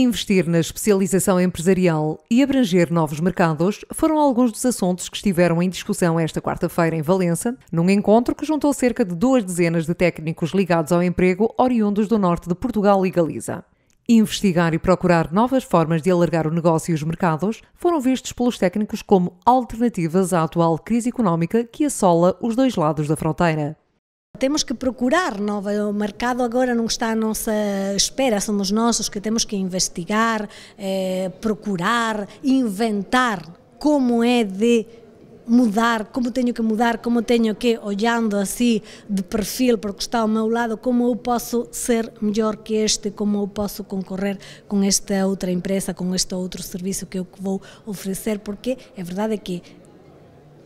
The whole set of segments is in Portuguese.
Investir na especialização empresarial e abranger novos mercados foram alguns dos assuntos que estiveram em discussão esta quarta-feira em Valença, num encontro que juntou cerca de duas dezenas de técnicos ligados ao emprego oriundos do norte de Portugal e Galiza. Investigar e procurar novas formas de alargar o negócio e os mercados foram vistos pelos técnicos como alternativas à atual crise económica que assola os dois lados da fronteira. Temos que procurar, não? o mercado agora não está à nossa espera, somos nós os que temos que investigar, eh, procurar, inventar como é de mudar, como tenho que mudar, como tenho que, olhando assim de perfil para o que está ao meu lado, como eu posso ser melhor que este, como eu posso concorrer com esta outra empresa, com este outro serviço que eu vou oferecer, porque é verdade que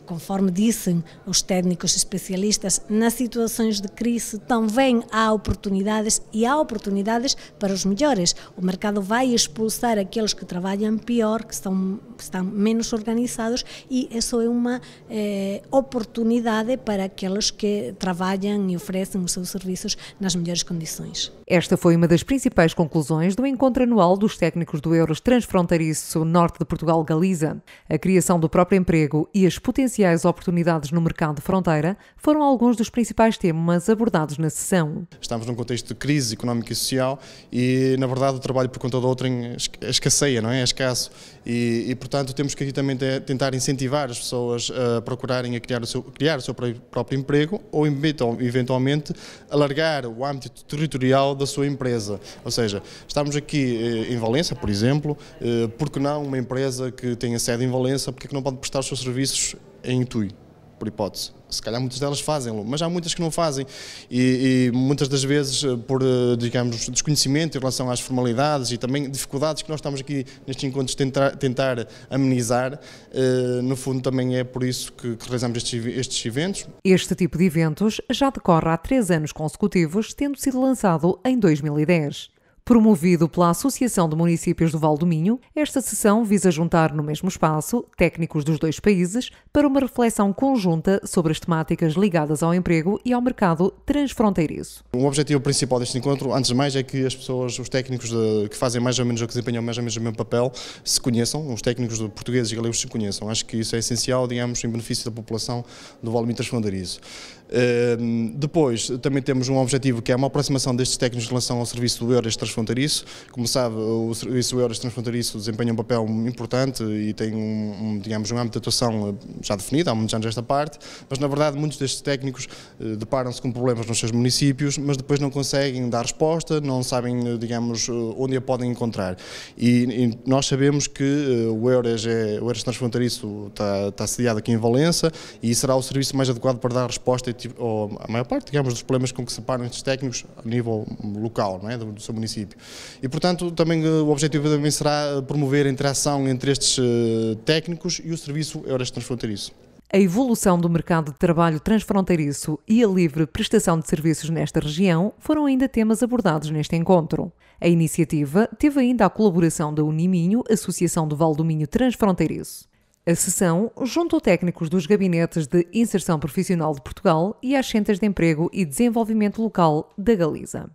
Conforme dizem os técnicos especialistas, nas situações de crise também há oportunidades e há oportunidades para os melhores. O mercado vai expulsar aqueles que trabalham pior, que são que estão menos organizados e isso é uma eh, oportunidade para aqueles que trabalham e oferecem os seus serviços nas melhores condições. Esta foi uma das principais conclusões do encontro anual dos técnicos do Euros Transfronteiriço Norte de Portugal-Galiza. A criação do próprio emprego e as potenciais oportunidades no mercado de fronteira foram alguns dos principais temas abordados na sessão. Estamos num contexto de crise económica e social e, na verdade, o trabalho por conta de outrem escasseia, não é? É escasso e, e portanto, portanto, temos que aqui também tentar incentivar as pessoas eh, a procurarem a criar o seu, criar o seu próprio emprego ou, eventualmente, alargar o âmbito territorial da sua empresa. Ou seja, estamos aqui eh, em Valença, por exemplo, eh, por que não uma empresa que tenha sede em Valença, porque é que não pode prestar os seus serviços em Tui? por hipótese. Se calhar muitas delas fazem-lo, mas há muitas que não fazem. E, e, muitas das vezes eh, por, eh, digamos, desconhecimento em relação às formalidades e também dificuldades que nós estamos aqui nestes encontros tentar, tentar amenizar, eh, no fundo também é por isso que, que realizamos estes, estes eventos. Este tipo de eventos já decorre há três anos consecutivos, tendo sido lançado em 2010. Promovido pela Associação de Municípios do Val do Minho, esta sessão visa juntar no mesmo espaço técnicos dos dois países para uma reflexão conjunta sobre as temáticas ligadas ao emprego e ao mercado transfronteiriço. O objetivo principal deste encontro, antes de mais, é que as pessoas, os técnicos de, que fazem mais ou menos o que desempenham mais ou menos o mesmo papel, se conheçam, os técnicos portugueses e galegos se conheçam. Acho que isso é essencial, digamos, em benefício da população do Val do Minho transfronteiriço. Depois, também temos um objetivo que é uma aproximação destes técnicos em relação ao serviço do Eures transfronteiriço. Como sabe, o serviço Eures transfronteiriço desempenha um papel importante e tem, um, digamos, um âmbito de atuação eh, já definido, há muitos anos esta parte, mas na verdade muitos destes técnicos eh, deparam-se com problemas nos seus municípios, mas depois não conseguem dar resposta, não sabem, eh, digamos, onde a podem encontrar. E, e nós sabemos que o Eures, é, o transfronteiriço está, está sediado aqui em Valença e será o serviço mais adequado para dar resposta e ou a maior parte, digamos, dos problemas com que se param estes técnicos a nível local, não é, do, seu município. E, portanto, também eh, o objetivo também será eh, promover a interação entre estes eh, técnicos e o serviço Euras transfronteiriço. A evolução do mercado de trabalho transfronteiriço e a livre prestação de serviços nesta região foram ainda temas abordados neste encontro. A iniciativa teve ainda a colaboração da Uniminho, Associação do Val do Minho Transfronteiriço. A sessão juntou técnicos dos gabinetes de inserção profissional de Portugal e as centras de emprego e desenvolvimento local da Galiza.